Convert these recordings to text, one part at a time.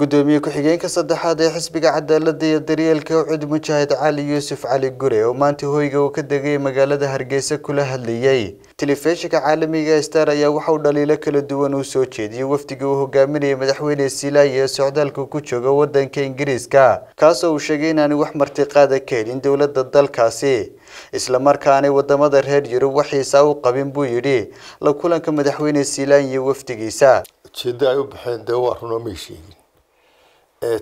gudoomiye ku-xigeenka saddexaad ee xisbiga cadaalada iyo daryeelka ucid mujaahid cali yuusuf cali gure oo maanta hoyga uu ka degay magaalada hargeysa kula hadlayey telefishinka caalamiga star ayaa waxauu dhaliilo kala duwan uu soo jeediyey wafdiga uu hogaaminayay madaxweyne siilaayi ee socdaalka ku jooga wadanka ingiriiska kaasoo uu sheegay inaanay wax martiqaada ka helin dowladda dalkaasi isla islamarkaanay wadamada reer yurub waxiisaa u qabin buu yidhi la kulanka madaxweyne siilaayi iyo wafdigiisa ujeedda ay u baxeen dee waa runo may sheegin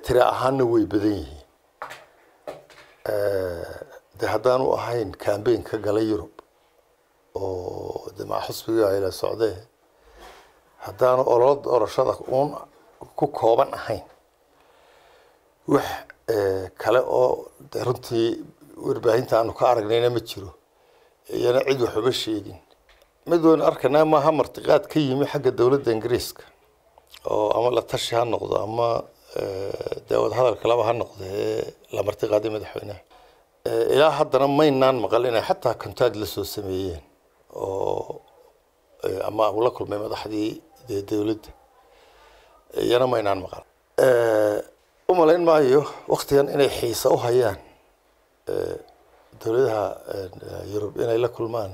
tira ahaanna way badan yihiin de haddaan u ahayn kambeyn ka gala yurub oo de maca xusbiga socdee haddaanu ololada orashada uun ku kooban ahayn wax kale oo de runtii warbaahinta aanu ka aragnayna ma jiro iyana cid waxuma sheegin mid wayn arkanaa maaha martiqaad ka yimi xagga dowladda ingiriiska oo ama la tashi ha noqdo ama dee wadahadalka kalaba ha noqde ee la martiqaaday madaxweynaha eh, ilaa haddana maynaan maqal inay xataa kontaag la soo sameeyeen oo eh, ama la kulmay madaxdii dee dowladda iyana maynaan maqal eh, u malayn maayo waktigan inay xiisa u hayaan dowladaha yurub inay la kulmaan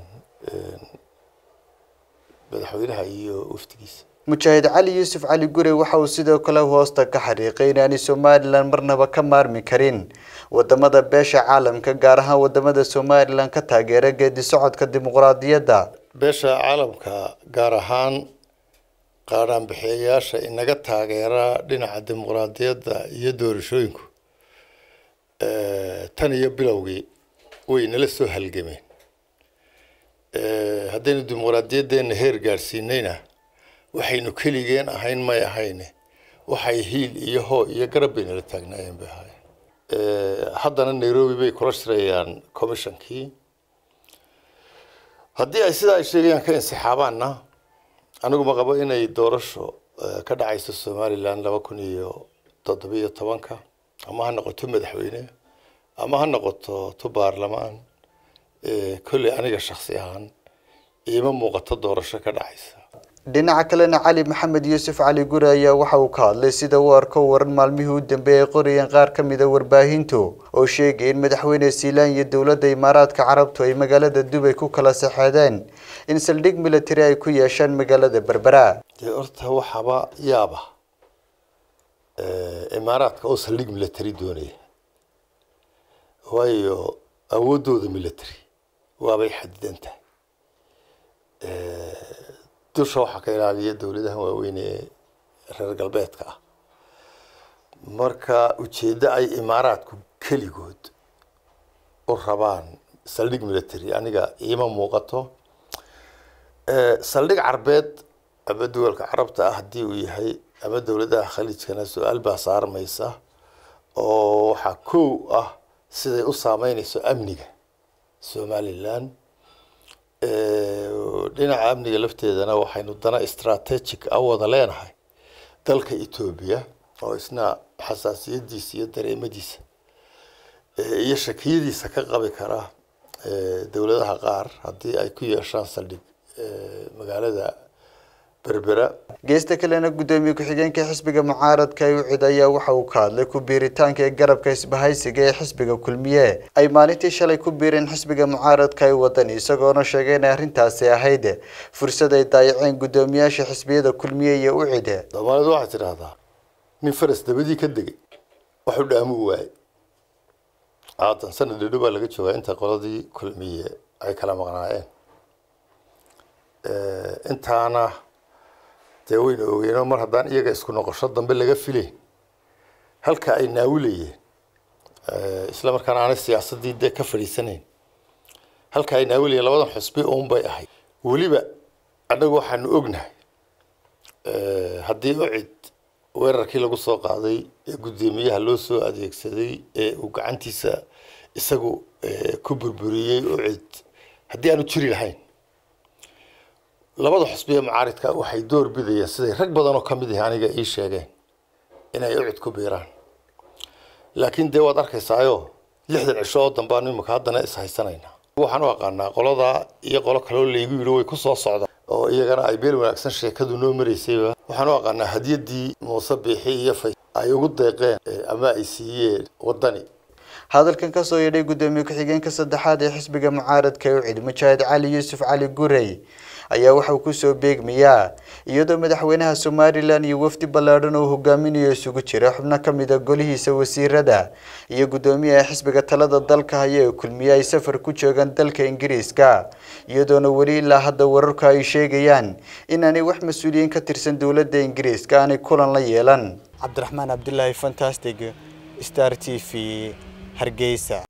madaxweynaha iyo wafdigiisa mujaahid cali yuusuf cali gure waxa uu sidoo kale hoosta ka xariiqay inaanay somalilan marnaba ka maarmi karin wadamada beesha caalamka gaar ahaan wadamada somalilan ka taageera geedi socodka dimuqraadiyadda beesha caalamka gaar ahaan qaadhaanbixeeyaasha inaga taageera dhinaca dimuqraadiyadda iyo doorashooyinku tan iyo bilowgii way inala soo halgameen haddaynu dimuqraadiyadeena heer gaadhsiinayna waxaynu keligeen ahayn may ahayne waxay hiil iyo hoo iyo garab baynala nala taagnaayeen bay ahaayeen eh, haddana nairobi bay kula shirayaan commissionkii haddii ay sidaa ay sheegayaan ka insixaabaanna aniguma qabo inay doorasho eh, ka dhacayso somalilan laba kun iyo toddobiyo tobanka ama ha noqoto madaxweyne ama ha noqoto to baarlamaan eh, kolley aniga shaksi ahaan iima muuqato doorasho ka dhacaysa dhinaca kalena cali maxamed yuusuf cali guri ayaa waxa uu ka hadlay sida uu arko waran maalmihii u dambeeyey ay qorayeen qaar ka mida ah warbaahintu oo sheegay in madaxweyne siilaan iyo dowladda imaaraadka carabtu ay magaalada dubay ku kala saxeedeen in saldhig military ay ku yeeshaan magaalada berbera dee horta waxaaba yaaba imaaraadka oo saldhig military doonaya waayo awooddooda military waabay xadidan tahay dusha waxaa ka ilaaliya dowladaha waaweyn ee reer galbeedka ah marka ujeeddo ay imaaraadku keligood u rabaan saldhig military aniga iima muuqato saldhig carbeed ama duwalka carabta ah haddii uu yahay ama dowladaha khaliijkana su-aal baa saarmaysa oo waxaa kow ah siday u saameynayso amniga somalilan dhinaca amniga lafteedana waxaynu dana strategic ah a leenahay dalka etoobiya oo isna xasaasiyadiisa iyo dareemadiisa iyo shakiyadiisa ka qabi kara dowladaha qaar haddii ay ku yeeshaan saldhig magaalada berbera geesta kalena gudoomiye ku-xigeenka xisbiga mucaaradka ee u cid ayaa waxa uu ka hadlay ku biiritaanka ee garabka isbahaysiga ee xisbiga kulmiye ay maalintii shalay ku biireen xisbiga mucaaradka ay wadan isagoona sheegay inay arrintaasi ahayd fursad ay daayaceen guddoomiyaasha xisbiyada kulmiye iyo u cide soomaalidu waxaad tidhaahdaa nin faras dabadii ka degay waxu dhaamu waayay haatan sanad dhadho baa laga joogaa inta qoladii kulmiye ay kala maqnaayeen intaana dee wayna ogeenoo mar haddaan iyaga isku noqosho dambe laga filay halka ay naawilayeen eh, isla markaana aanay siyaasadii dee ka fadhiisanayn halka ay naawilayeen labadan xusbi uunbay ahayd weliba annagu waxaanu ognahay eh, haddii ucid weerarkii lagu soo qaaday ee guddoomiyaha loo soo adeegsaday ee uu gacantiisa isagu eh, ku burburiyey ucid haddii aanu jiri lahayn labada xusbi ee mucaaridka waxay door bidayaan siday rag badanoo ka mid ahi aniga ii sheegeen inay ucid ku biiraan laakiin dee waad arkaysaayo lixdan cisho oo dambaanu imika haddana ishaysanaynaa waxaan u aqaanaa qoladaa iyo qolo kaleo laygu yidhi way ku soo socdaan oo iyagana ay beel wanaagsan sheekadu noo maraysayba waxaan u aqaanaa hadiyadii muuse biixi iyo fay ay ugu deeqeen ama ay siiyeen wadani hadalkan ka soo yedhay guddoomiye ku-xigeenka saddexaad ee xisbiga mucaaradka ucid mujaahid cali yuusuf cali gurey ayaa waxauu kusoo beegmayaa iyadoo madaxweynaha somalilan iyo wafdi ballaadhan uu hogaaminayo isugu jira xubno ka mid a golihiisa wasiirada iyo guddoomiyaha xisbiga talada dalka haya ee kulmiya ay safar ku joogaan dalka ingiriiska iyadoona weli ilaa hadda wararku ay sheegayaan inaanay wax mas-uuliyiin ka tirsan dowladda ingiriiska aanay kulan la yeelan cabdiraxmaan cabdilaahi fantastic star t v hargeysa